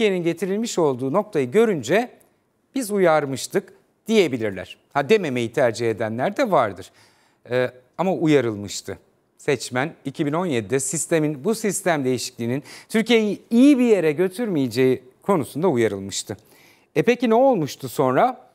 Türkiye'nin getirilmiş olduğu noktayı görünce biz uyarmıştık diyebilirler. Ha dememeyi tercih edenler de vardır. Ee, ama uyarılmıştı. Seçmen 2017'de sistemin bu sistem değişikliğinin Türkiye'yi iyi bir yere götürmeyeceği konusunda uyarılmıştı. E peki ne olmuştu sonra?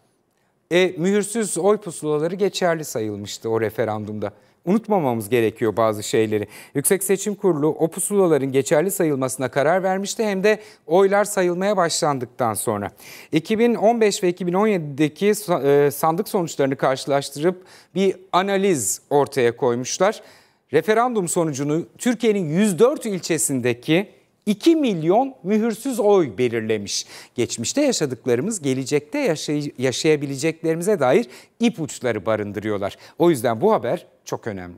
e, mühürsüz oy pusulaları geçerli sayılmıştı o referandumda. Unutmamamız gerekiyor bazı şeyleri. Yüksek Seçim Kurulu o pusulaların geçerli sayılmasına karar vermişti hem de oylar sayılmaya başlandıktan sonra. 2015 ve 2017'deki e, sandık sonuçlarını karşılaştırıp bir analiz ortaya koymuşlar. Referandum sonucunu Türkiye'nin 104 ilçesindeki 2 milyon mühürsüz oy belirlemiş. Geçmişte yaşadıklarımız gelecekte yaşay- yaşayabileceklerimize dair ipuçları barındırıyorlar. O yüzden bu haber çok önemli.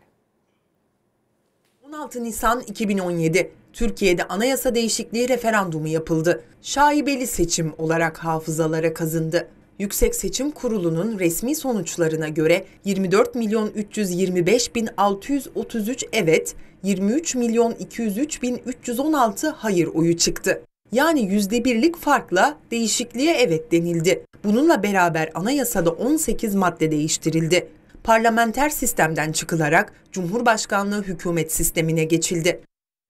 16 Nisan 2017 Türkiye'de anayasa değişikliği referandumu yapıldı. Şaibeli seçim olarak hafızalara kazındı. Yüksek Seçim Kurulu'nun resmi sonuçlarına göre 24 milyon 325 bin 633 evet, 23 milyon 203 hayır oyu çıktı. Yani %1'lik farkla değişikliğe evet denildi. Bununla beraber anayasada 18 madde değiştirildi. Parlamenter sistemden çıkılarak Cumhurbaşkanlığı hükümet sistemine geçildi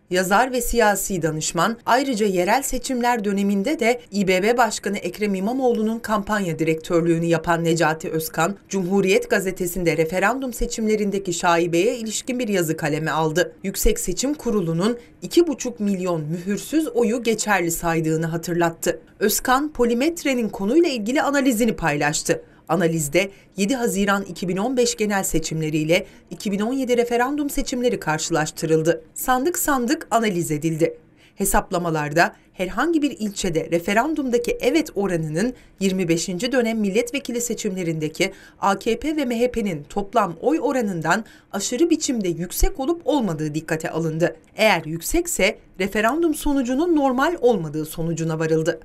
yazar ve siyasi danışman, ayrıca yerel seçimler döneminde de İBB Başkanı Ekrem İmamoğlu'nun kampanya direktörlüğünü yapan Necati Özkan, Cumhuriyet Gazetesi'nde referandum seçimlerindeki şaibeye ilişkin bir yazı kaleme aldı. Yüksek Seçim Kurulu'nun 2,5 milyon mühürsüz oyu geçerli saydığını hatırlattı. Özkan, polimetrenin konuyla ilgili analizini paylaştı. Analizde 7 Haziran 2015 genel seçimleriyle 2017 referandum seçimleri karşılaştırıldı. Sandık sandık analiz edildi. Hesaplamalarda herhangi bir ilçede referandumdaki evet oranının 25. dönem milletvekili seçimlerindeki AKP ve MHP'nin toplam oy oranından aşırı biçimde yüksek olup olmadığı dikkate alındı. Eğer yüksekse referandum sonucunun normal olmadığı sonucuna varıldı.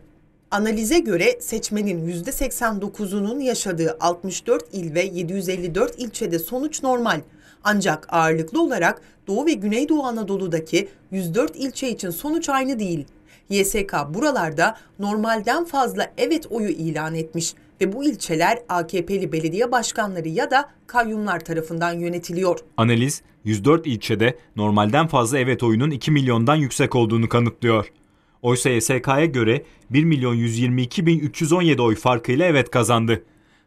Analize göre seçmenin %89'unun yaşadığı 64 il ve 754 ilçede sonuç normal. Ancak ağırlıklı olarak Doğu ve Güneydoğu Anadolu'daki 104 ilçe için sonuç aynı değil. YSK buralarda normalden fazla evet oyu ilan etmiş ve bu ilçeler AKP'li belediye başkanları ya da kayyumlar tarafından yönetiliyor. Analiz 104 ilçede normalden fazla evet oyunun 2 milyondan yüksek olduğunu kanıtlıyor. Oysa YSK'ya göre 1 milyon 122 bin 317 oy farkıyla evet kazandı.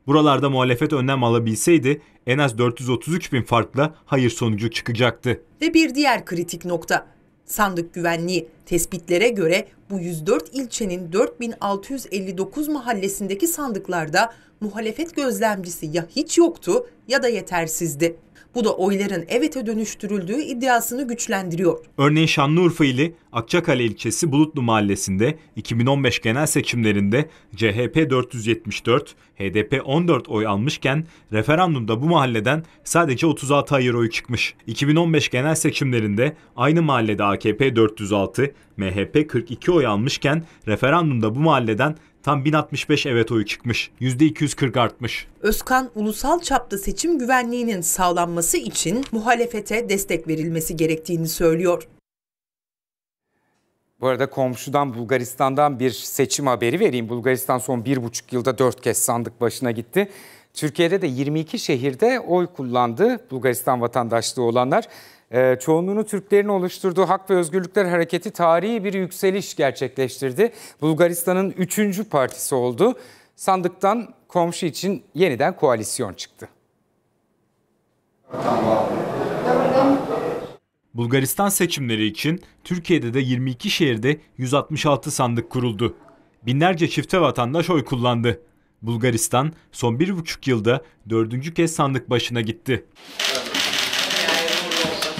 Buralarda muhalefet önlem alabilseydi en az 433 bin farkla hayır sonucu çıkacaktı. Ve bir diğer kritik nokta. Sandık güvenliği tespitlere göre bu 104 ilçenin 4659 mahallesindeki sandıklarda muhalefet gözlemcisi ya hiç yoktu ya da yetersizdi. Bu da oyların evete dönüştürüldüğü iddiasını güçlendiriyor. Örneğin Şanlıurfa ili Akçakale ilçesi Bulutlu mahallesinde 2015 genel seçimlerinde CHP 474, HDP 14 oy almışken referandumda bu mahalleden sadece 36 hayır oy çıkmış. 2015 genel seçimlerinde aynı mahallede AKP 406, MHP 42 oy almışken referandumda bu mahalleden Tam 1065 evet oyu çıkmış. %240 artmış. Özkan ulusal çapta seçim güvenliğinin sağlanması için muhalefete destek verilmesi gerektiğini söylüyor. Bu arada komşudan Bulgaristan'dan bir seçim haberi vereyim. Bulgaristan son bir buçuk yılda dört kez sandık başına gitti. Türkiye'de de 22 şehirde oy kullandı Bulgaristan vatandaşlığı olanlar. Ee, çoğunluğunu Türklerin oluşturduğu Hak ve Özgürlükler Hareketi tarihi bir yükseliş gerçekleştirdi. Bulgaristan'ın üçüncü partisi oldu. Sandıktan komşu için yeniden koalisyon çıktı. Bulgaristan seçimleri için Türkiye'de de 22 şehirde 166 sandık kuruldu. Binlerce çifte vatandaş oy kullandı. Bulgaristan son bir buçuk yılda dördüncü kez sandık başına gitti. Evet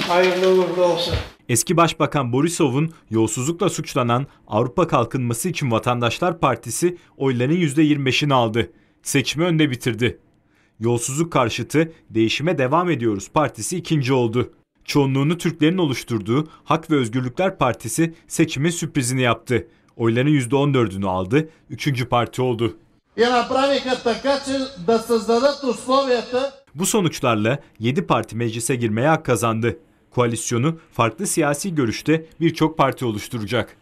hayırlı uğurlu olsun. Eski Başbakan Borisov'un yolsuzlukla suçlanan Avrupa Kalkınması için Vatandaşlar Partisi oyların %25'ini aldı. Seçimi önde bitirdi. Yolsuzluk karşıtı Değişime Devam Ediyoruz Partisi ikinci oldu. Çoğunluğunu Türklerin oluşturduğu Hak ve Özgürlükler Partisi seçimin sürprizini yaptı. Oyların %14'ünü aldı, üçüncü parti oldu. Bu sonuçlarla 7 parti meclise girmeye hak kazandı koalisyonu farklı siyasi görüşte birçok parti oluşturacak.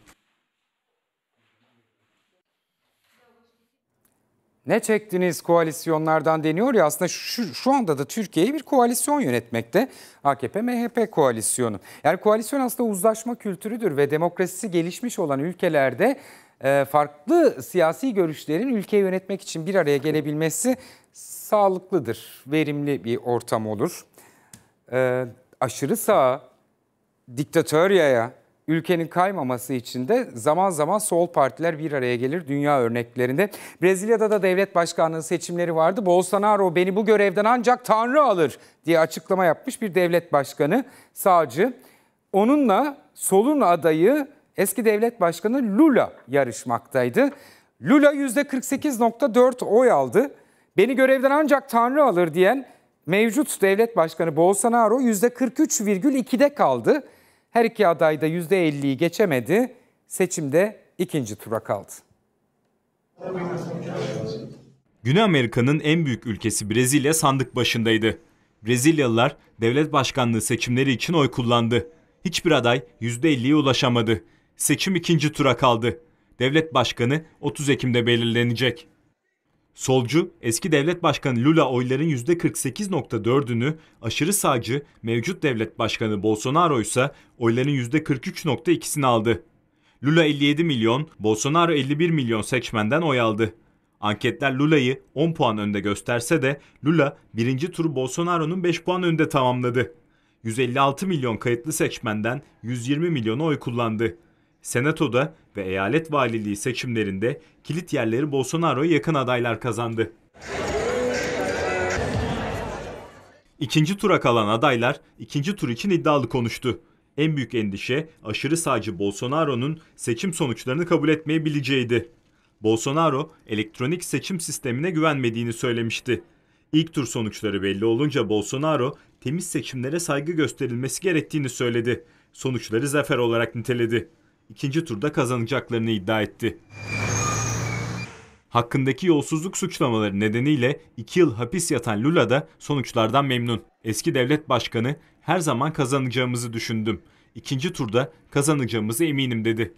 Ne çektiniz koalisyonlardan deniyor ya aslında şu, şu anda da Türkiye'yi bir koalisyon yönetmekte AKP-MHP koalisyonu. Yani koalisyon aslında uzlaşma kültürüdür ve demokrasisi gelişmiş olan ülkelerde e, farklı siyasi görüşlerin ülkeyi yönetmek için bir araya gelebilmesi sağlıklıdır, verimli bir ortam olur. E, aşırı sağa, diktatoryaya, ülkenin kaymaması için de zaman zaman sol partiler bir araya gelir dünya örneklerinde. Brezilya'da da devlet başkanlığı seçimleri vardı. Bolsonaro beni bu görevden ancak Tanrı alır diye açıklama yapmış bir devlet başkanı, sağcı. Onunla solun adayı eski devlet başkanı Lula yarışmaktaydı. Lula %48.4 oy aldı. Beni görevden ancak Tanrı alır diyen Mevcut devlet başkanı Bolsonaro %43,2'de kaldı. Her iki aday da %50'yi geçemedi. Seçimde ikinci tura kaldı. Güney Amerika'nın en büyük ülkesi Brezilya sandık başındaydı. Brezilyalılar devlet başkanlığı seçimleri için oy kullandı. Hiçbir aday %50'ye ulaşamadı. Seçim ikinci tura kaldı. Devlet başkanı 30 Ekim'de belirlenecek. Solcu, eski devlet başkanı Lula oyların %48.4'ünü, aşırı sağcı, mevcut devlet başkanı Bolsonaro ise oyların %43.2'sini aldı. Lula 57 milyon, Bolsonaro 51 milyon seçmenden oy aldı. Anketler Lula'yı 10 puan önde gösterse de Lula birinci turu Bolsonaro'nun 5 puan önde tamamladı. 156 milyon kayıtlı seçmenden 120 milyona oy kullandı. Senato'da ve eyalet valiliği seçimlerinde kilit yerleri Bolsonaro'ya yakın adaylar kazandı. İkinci tura kalan adaylar ikinci tur için iddialı konuştu. En büyük endişe aşırı sağcı Bolsonaro'nun seçim sonuçlarını kabul etmeyebileceğiydi. Bolsonaro elektronik seçim sistemine güvenmediğini söylemişti. İlk tur sonuçları belli olunca Bolsonaro temiz seçimlere saygı gösterilmesi gerektiğini söyledi. Sonuçları zafer olarak niteledi ikinci turda kazanacaklarını iddia etti. Hakkındaki yolsuzluk suçlamaları nedeniyle 2 yıl hapis yatan Lula da sonuçlardan memnun. Eski devlet başkanı her zaman kazanacağımızı düşündüm. İkinci turda kazanacağımızı eminim dedi.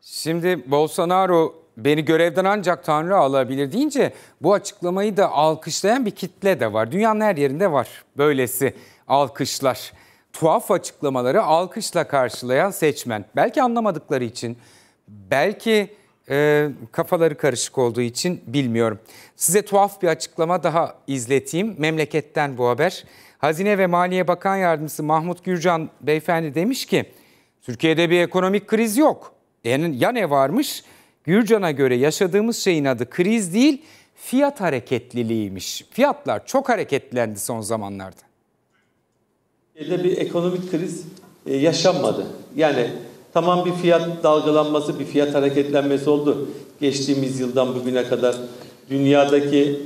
Şimdi Bolsonaro beni görevden ancak Tanrı alabilir deyince bu açıklamayı da alkışlayan bir kitle de var. Dünyanın her yerinde var böylesi alkışlar. Tuhaf açıklamaları alkışla karşılayan seçmen. Belki anlamadıkları için, belki e, kafaları karışık olduğu için bilmiyorum. Size tuhaf bir açıklama daha izleteyim. Memleketten bu haber. Hazine ve Maliye Bakan Yardımcısı Mahmut Gürcan beyefendi demiş ki, Türkiye'de bir ekonomik kriz yok. Yani ya ne varmış? Gürcan'a göre yaşadığımız şeyin adı kriz değil, fiyat hareketliliğiymiş. Fiyatlar çok hareketlendi son zamanlarda. Elde bir ekonomik kriz e, yaşanmadı. Yani tamam bir fiyat dalgalanması, bir fiyat hareketlenmesi oldu. Geçtiğimiz yıldan bugüne kadar dünyadaki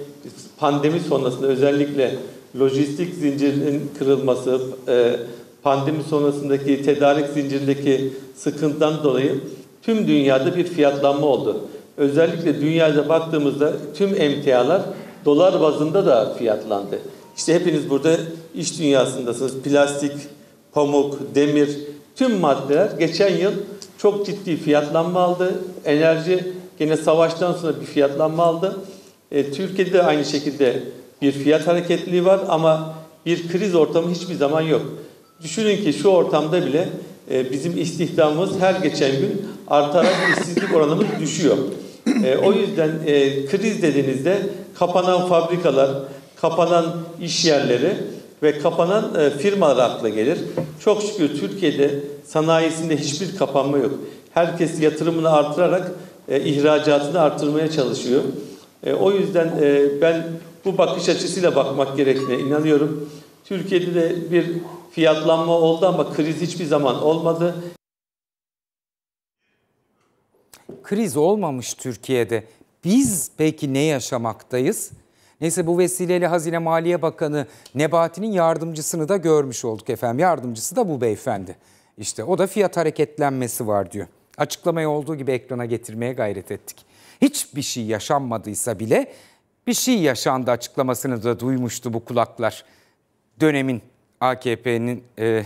pandemi sonrasında özellikle lojistik zincirinin kırılması, e, pandemi sonrasındaki tedarik zincirindeki sıkıntıdan dolayı tüm dünyada bir fiyatlanma oldu. Özellikle dünyada baktığımızda tüm emtialar dolar bazında da fiyatlandı. İşte hepiniz burada iş dünyasındasınız. Plastik, pamuk, demir tüm maddeler geçen yıl çok ciddi fiyatlanma aldı. Enerji gene savaştan sonra bir fiyatlanma aldı. E, Türkiye'de de aynı şekilde bir fiyat hareketliği var ama bir kriz ortamı hiçbir zaman yok. Düşünün ki şu ortamda bile e, bizim istihdamımız her geçen gün artarak işsizlik oranımız düşüyor. E, o yüzden e, kriz dediğinizde kapanan fabrikalar, kapanan iş yerleri ve kapanan e, firmalar akla gelir. Çok şükür Türkiye'de sanayisinde hiçbir kapanma yok. Herkes yatırımını artırarak e, ihracatını artırmaya çalışıyor. E, o yüzden e, ben bu bakış açısıyla bakmak gerektiğine inanıyorum. Türkiye'de de bir fiyatlanma oldu ama kriz hiçbir zaman olmadı kriz olmamış Türkiye'de. Biz peki ne yaşamaktayız? Neyse bu vesileyle Hazine Maliye Bakanı Nebati'nin yardımcısını da görmüş olduk efendim. Yardımcısı da bu beyefendi. İşte o da fiyat hareketlenmesi var diyor. Açıklamayı olduğu gibi ekrana getirmeye gayret ettik. Hiçbir şey yaşanmadıysa bile bir şey yaşandı açıklamasını da duymuştu bu kulaklar. Dönemin AKP'nin e, eh,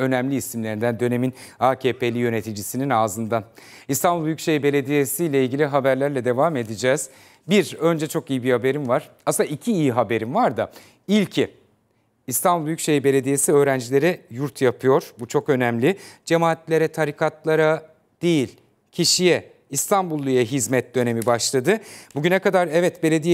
önemli isimlerinden dönemin AKP'li yöneticisinin ağzından. İstanbul Büyükşehir Belediyesi ile ilgili haberlerle devam edeceğiz. Bir, önce çok iyi bir haberim var. Aslında iki iyi haberim var da. İlki, İstanbul Büyükşehir Belediyesi öğrencilere yurt yapıyor. Bu çok önemli. Cemaatlere, tarikatlara değil, kişiye, İstanbulluya hizmet dönemi başladı. Bugüne kadar evet belediye